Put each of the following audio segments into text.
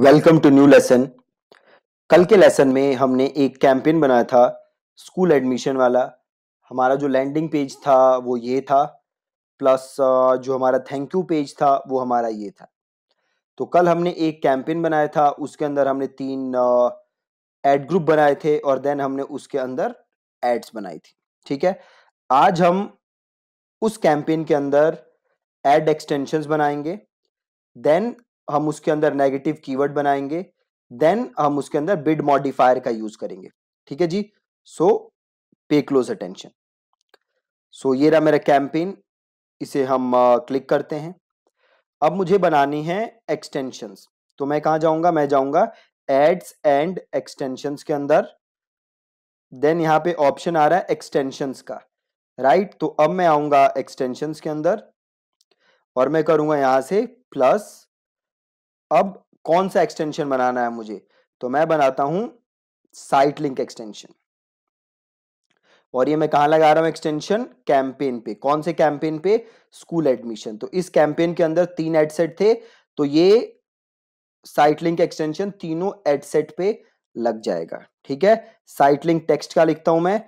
Welcome to new lesson कल के lesson में हमने एक कैंपेन बनाया था स्कूल एडमिशन वाला हमारा जो लैंडिंग पेज था वो ये था प्लस जो हमारा थैंक यू पेज था वो हमारा ये था तो कल हमने एक कैंपेन बनाया था उसके अंदर हमने तीन एड ग्रुप बनाए थे और देन हमने उसके अंदर एड्स बनाई थी ठीक है आज हम उस कैंपेन के अंदर एड एक्सटेंशंस बनाएंगे देन हम उसके अंदर नेगेटिव कीवर्ड बनाएंगे देन हम उसके अंदर बिड मॉडिफायर का यूज करेंगे ठीक है जी सो पे क्लोज अटेंशन सो ये रहा मेरा कैंपेन इसे हम क्लिक uh, करते हैं अब मुझे बनानी है एक्सटेंशंस तो मैं कहा जाऊंगा मैं जाऊंगा एड्स एंड एक्सटेंशंस के अंदर देन यहां पे ऑप्शन आ रहा है एक्सटेंशंस का राइट right? तो अब मैं आऊंगा एक्सटेंशंस के अंदर और मैं करूंगा यहां से प्लस अब कौन सा एक्सटेंशन बनाना है मुझे तो मैं बनाता हूं साइट लिंक एक्सटेंशन और ये मैं कहा लगा रहा हूं एक्सटेंशन कैंपेन पे कौन से कैंपेन पे स्कूल एडमिशन तो इस कैंपेन के अंदर तीन एडसेट थे तो ये साइट लिंक एक्सटेंशन तीनों एडसेट पे लग जाएगा ठीक है साइट लिंक टेक्स्ट का लिखता हूं मैं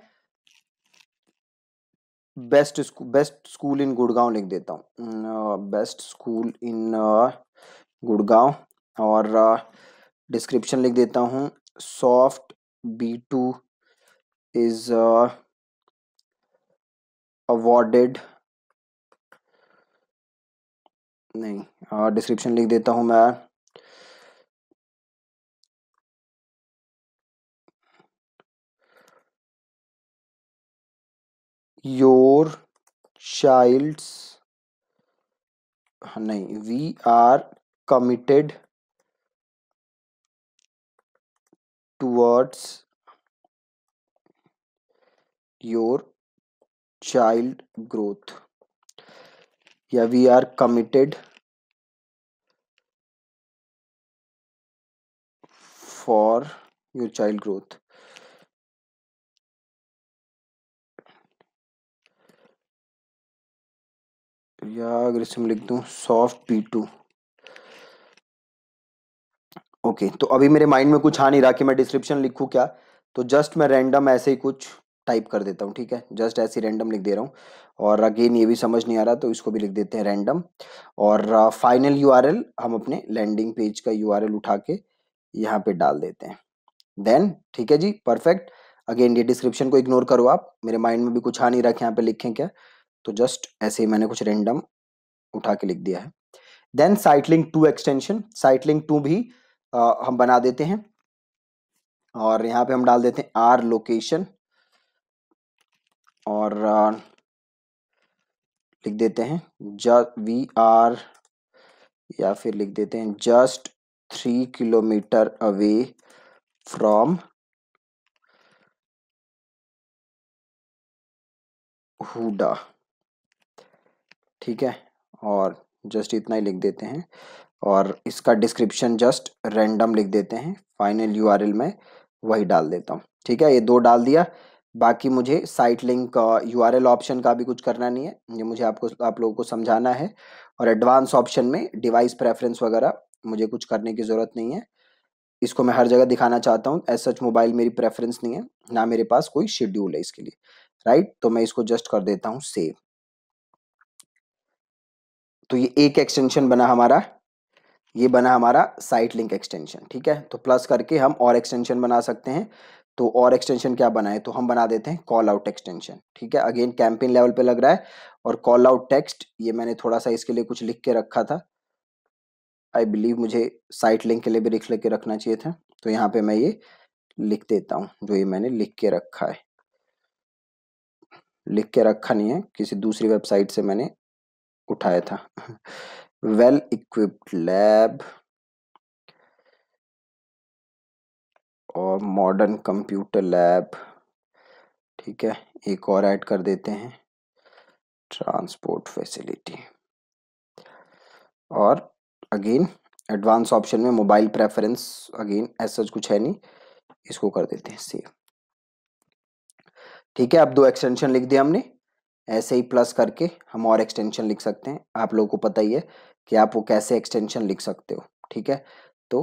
best school best school in Gurgaon लिख देता हूं बेस्ट स्कूल इन गुड़गांव और डिस्क्रिप्शन लिख देता हूँ soft B two is awarded नहीं डिस्क्रिप्शन लिख देता हूँ मैं योर चाइल्ड्स हाँ, नहीं we are committed towards your child growth yeah we are committed for your child growth या अगर इसमें लिख दूं सॉफ्ट पी टू ओके तो अभी मेरे माइंड में कुछ आ नहीं रहा कि मैं डिस्क्रिप्शन लिखूँ क्या तो जस्ट मैं रैंडम ऐसे ही कुछ टाइप कर देता हूँ ठीक है जस्ट ऐसे रैंडम लिख दे रहा हूँ और अगेन ये भी समझ नहीं आ रहा तो इसको भी लिख देते हैं रैंडम और फाइनल uh, यू हम अपने लैंडिंग पेज का यू उठा के यहाँ पे डाल देते हैं देन ठीक है जी परफेक्ट अगेन ये डिस्क्रिप्शन को इग्नोर करो आप मेरे माइंड में भी कुछ आ नहीं रहा कि यहाँ पे लिखें क्या तो जस्ट ऐसे ही मैंने कुछ रेंडम उठा के लिख दिया है then site link two extension site link two भी हम बना देते हैं और यहाँ पे हम डाल देते हैं आर लोकेशन और लिख देते हैं ज वी आर या फिर लिख देते हैं just three kilometer away from HUDA ठीक है और जस्ट इतना ही लिख देते हैं और इसका डिस्क्रिप्शन जस्ट रैंडम लिख देते हैं फाइनल यूआरएल में वही डाल देता हूँ ठीक है ये दो डाल दिया बाकी मुझे site link U R L option का भी कुछ करना नहीं है ये मुझे आपको आप लोगों को समझाना है और एडवांस ऑप्शन में डिवाइस प्रेफरेंस वगैरह मुझे कुछ करने की ज़रूरत नहीं है इसको मैं हर जगह दिखाना चाहता हूँ एज सच मोबाइल मेरी प्रेफरेंस नहीं है ना मेरे पास कोई शेड्यूल है इसके लिए राइट तो मैं इसको जस्ट कर देता हूँ सेव तो ये एक एक्सटेंशन बना हमारा ये बना हमारा साइट लिंक एक्सटेंशन ठीक है तो प्लस करके हम और एक्सटेंशन बना सकते हैं तो और एक्सटेंशन क्या बनाए तो हम बना देते हैं कॉल आउट एक्सटेंशन ठीक है अगेन कैंपेन लेवल पे लग रहा है और कॉल आउट टेक्स्ट ये मैंने थोड़ा सा इसके लिए कुछ लिख के रखा था आई बिलीव मुझे साइट लिंक के लिए भी लिख लिख के रखना चाहिए था तो यहाँ पे मैं ये लिख देता हूँ जो ये मैंने लिख के रखा है लिख के रखा नहीं है किसी दूसरी वेबसाइट से मैंने उठाया था well equipped lab और मॉडर्न कंप्यूटर लैब ठीक है एक और ऐड कर देते हैं ट्रांसपोर्ट फैसिलिटी और अगेन एडवांस ऑप्शन में मोबाइल प्रेफरेंस अगेन ऐसा कुछ है नहीं इसको कर देते हैं सेव ठीक है अब दो एक्सटेंशन लिख दिया हमने ऐसे ही प्लस करके हम और एक्सटेंशन लिख सकते हैं आप लोगों को पता ही है कि आप वो कैसे एक्सटेंशन लिख सकते हो ठीक है तो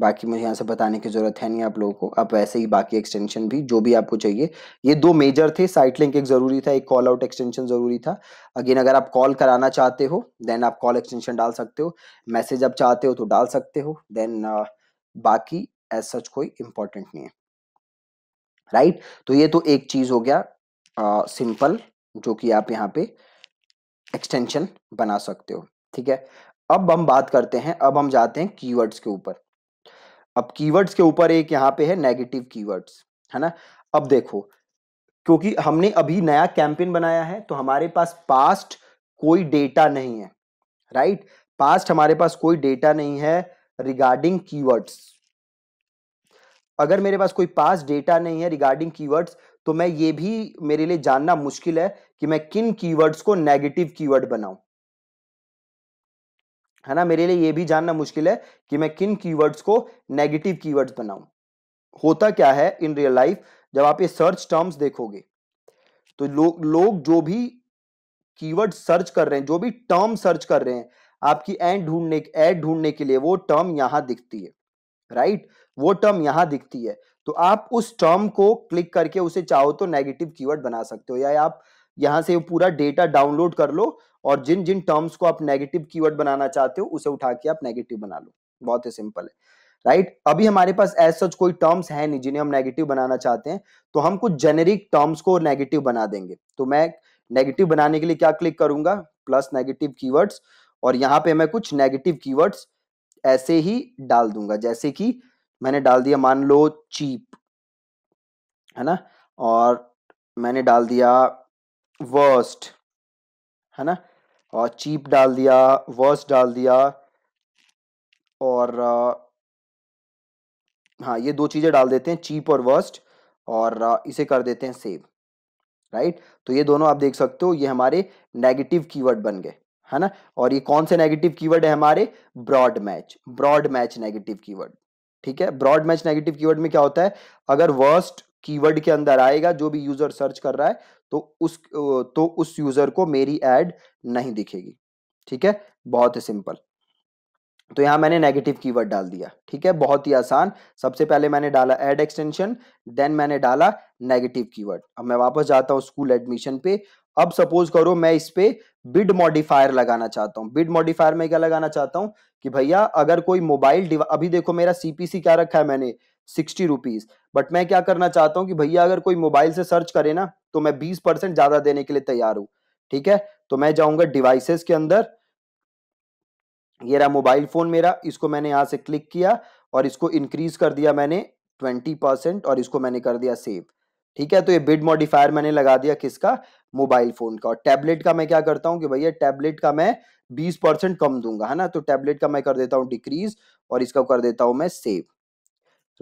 बाकी मुझे यहाँ से बताने की ज़रूरत है नहीं आप लोगों को आप वैसे ही बाकी एक्सटेंशन भी जो भी आपको चाहिए ये दो मेजर थे साइट लिंक एक ज़रूरी था एक कॉल आउट एक्सटेंशन ज़रूरी था अगेन अगर आप कॉल कराना चाहते हो देन आप कॉल एक्सटेंशन डाल सकते हो मैसेज आप चाहते हो तो डाल सकते हो देन बाकी एज सच कोई इम्पोर्टेंट नहीं है राइट right? तो ये तो एक चीज़ हो गया सिंपल uh, जो कि आप यहाँ पे एक्सटेंशन बना सकते हो ठीक है अब हम बात करते हैं अब हम जाते हैं कीवर्ड्स के ऊपर अब कीवर्ड्स के ऊपर एक यहाँ पे है नेगेटिव कीवर्ड्स है ना अब देखो क्योंकि हमने अभी नया कैंपेन बनाया है तो हमारे पास पास्ट कोई डेटा नहीं है राइट पास्ट हमारे पास कोई डेटा नहीं है रिगार्डिंग कीवर्ड्स अगर मेरे पास कोई पास डेटा नहीं है रिगार्डिंग कीवर्ड्स तो मैं ये भी मेरे लिए जानना मुश्किल है कि मैं किन कीवर्ड्स को नेगेटिव कीवर्ड बनाऊं है ना मेरे लिए ये भी जानना मुश्किल है कि मैं किन कीवर्ड्स को नेगेटिव कीवर्ड्स बनाऊं होता क्या है इन रियल लाइफ जब आप ये सर्च टर्म्स देखोगे तो लोग लो जो भी कीवर्ड सर्च कर रहे हैं जो भी टर्म सर्च कर रहे हैं आपकी एंड ढूंढने एड ढूंढने के लिए वो टर्म यहां दिखती है राइट वो टर्म यहां दिखती है तो आप उस टर्म को क्लिक करके उसे चाहो तो नेगेटिव कीवर्ड बना सकते हो या आप यहां से पूरा डेटा डाउनलोड कर लो और जिन जिन टर्म्स को आप नेगेटिव कीवर्ड बनाना चाहते हो उसे उठा के आप नेगेटिव बना लो बहुत ही सिंपल है राइट right? अभी हमारे पास एज सच कोई टर्म्स है नहीं जिन्हें हम नेगेटिव बनाना चाहते हैं तो हम कुछ जेनेरिक टर्म्स को नेगेटिव बना देंगे तो मैं नेगेटिव बनाने के लिए क्या क्लिक करूंगा प्लस नेगेटिव कीवर्ड्स और यहाँ पे मैं कुछ नेगेटिव कीवर्ड्स ऐसे ही डाल दूंगा जैसे कि मैंने डाल दिया मान लो चीप है ना और मैंने डाल दिया वर्स्ट है ना और चीप डाल दिया वर्स डाल दिया और हाँ ये दो चीज़ें डाल देते हैं चीप और वर्स्ट और इसे कर देते हैं सेव राइट तो ये दोनों आप देख सकते हो ये हमारे नेगेटिव कीवर्ड बन गए है ना और ये कौन से नेगेटिव कीवर्ड है हमारे broad match broad match negative keyword ठीक है ब्रॉड मैच नेगेटिव कीवर्ड में क्या होता है अगर वर्स्ट कीवर्ड के अंदर आएगा जो भी यूजर सर्च कर रहा है तो उस तो उस यूजर को मेरी एड नहीं दिखेगी ठीक है बहुत ही सिंपल तो यहाँ मैंने नेगेटिव कीवर्ड डाल दिया ठीक है बहुत ही आसान सबसे पहले मैंने डाला एड एक्सटेंशन देन मैंने डाला नेगेटिव कीवर्ड अब मैं वापस जाता हूँ स्कूल एडमिशन पे अब सपोज करो मैं इस पे बिड मॉडिफायर लगाना चाहता हूँ बिड मॉडिफायर में क्या लगाना चाहता हूँ कि भैया अगर कोई मोबाइल अभी देखो मेरा सीपीसी क्या रखा है मैंने सिक्सटी रुपीज बट मैं क्या करना चाहता हूँ कि भैया अगर कोई मोबाइल से सर्च करे ना तो मैं बीस परसेंट ज्यादा देने के लिए तैयार हूँ ठीक है तो मैं जाऊंगा डिवाइसेस के अंदर ये रहा मोबाइल फोन मेरा इसको मैंने यहां से क्लिक किया और इसको इंक्रीज कर दिया मैंने ट्वेंटी परसेंट और इसको मैंने कर दिया सेव ठीक है तो ये बिड मॉडिफायर मैंने लगा दिया किसका मोबाइल फोन का और टैबलेट का मैं क्या करता हूँ कि भैया टैबलेट का मैं बीस परसेंट कम दूंगा है ना तो टैबलेट का मैं कर देता हूँ डिक्रीज और इसका कर देता हूँ मैं सेव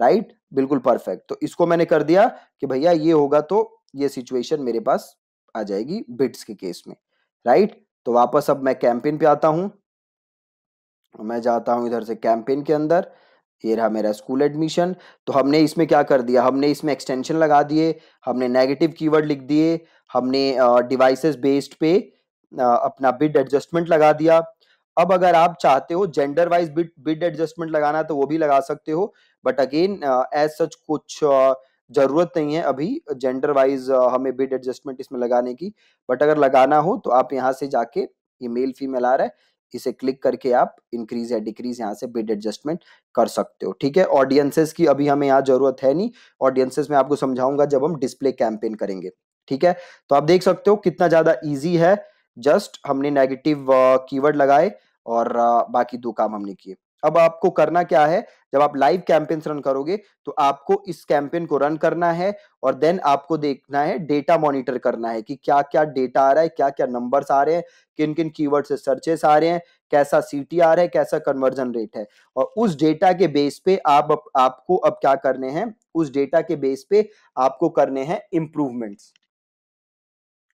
राइट बिल्कुल परफेक्ट तो इसको मैंने कर दिया कि भैया ये होगा तो ये सिचुएशन मेरे पास आ जाएगी बिट्स के केस में राइट तो वापस अब मैं कैंपेन पे आता हूं मैं जाता हूं इधर से कैंपेन के अंदर ये रहा मेरा स्कूल एडमिशन तो हमने इसमें क्या कर दिया हमने इसमें एक्सटेंशन लगा दिए हमने नेगेटिव कीवर्ड लिख दिए हमने डिवाइसेस बेस्ड पे अपना बिड एडजस्टमेंट लगा दिया अब अगर आप चाहते हो gender wise bid bid adjustment लगाना तो वो भी लगा सकते हो बट अगेन एज सच कुछ uh, जरूरत नहीं है अभी जेंडर वाइज uh, हमें बिड एडजस्टमेंट इसमें लगाने की बट अगर लगाना हो तो आप यहाँ से जाके ये मेल फीमेल आ रहा है इसे क्लिक करके आप इंक्रीज या डिक्रीज यहाँ से बिड एडजस्टमेंट कर सकते हो ठीक है ऑडियंसेस की अभी हमें यहाँ जरूरत है नहीं ऑडियंसेस में आपको समझाऊंगा जब हम डिस्प्ले कैंपेन करेंगे ठीक है तो आप देख सकते हो कितना ज्यादा ईजी है जस्ट हमने नेगेटिव कीवर्ड लगाए और बाकी दो काम हमने किए अब आपको करना क्या है जब आप लाइव कैंपेन्स रन करोगे तो आपको इस कैंपेन को रन करना है और देन आपको देखना है डेटा मॉनिटर करना है कि क्या क्या डेटा आ रहा है क्या क्या नंबर्स आ रहे हैं किन किन कीवर्ड से सर्चेस आ रहे हैं कैसा सी टी रहा है कैसा कन्वर्जन रेट है और उस डेटा के बेस पे आप आपको अब क्या करने हैं उस डेटा के बेस पे आपको करने हैं इम्प्रूवमेंट्स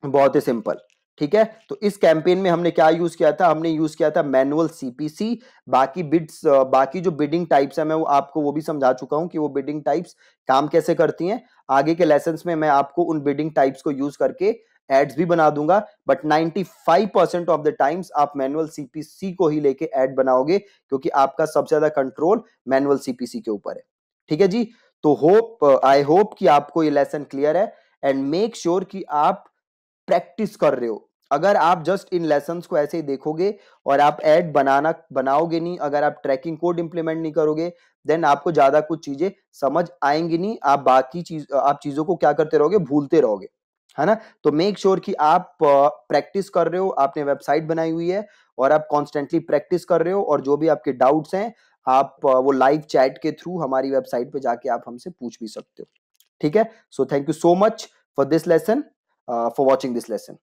बहुत ही सिंपल ठीक है तो इस कैंपेन में हमने क्या यूज किया था हमने यूज किया था मैनुअल सीपीसी बाकी बिड्स बाकी जो बिडिंग टाइप्स है मैं वो आपको वो भी समझा चुका हूं कि वो बिडिंग टाइप्स काम कैसे करती हैं आगे के लेसन में मैं आपको उन बिडिंग टाइप्स को यूज करके एड्स भी बना दूंगा but 95 percent of the times आप मैनुअल सीपीसी को ही लेके एड बनाओगे क्योंकि आपका सबसे ज्यादा कंट्रोल मैनुअल सीपीसी के ऊपर है ठीक है जी तो होप आई होप कि आपको ये लेसन क्लियर है एंड मेक श्योर कि आप प्रैक्टिस कर रहे हो अगर आप जस्ट इन लेसन को ऐसे ही देखोगे और आप एड बनाना बनाओगे नहीं अगर आप ट्रैकिंग कोड इंप्लीमेंट नहीं करोगे देन आपको ज्यादा कुछ चीजें समझ आएंगी नहीं आप बाकी चीज आप चीजों को क्या करते रहोगे भूलते रहोगे है ना तो मेक श्योर sure कि आप प्रैक्टिस कर रहे हो आपने वेबसाइट बनाई हुई है और आप कॉन्स्टेंटली प्रैक्टिस कर रहे हो और जो भी आपके डाउट्स हैं आप वो लाइव चैट के थ्रू हमारी वेबसाइट पे जाके आप हमसे पूछ भी सकते हो ठीक है so thank you so much for this lesson Uh, for watching this lesson.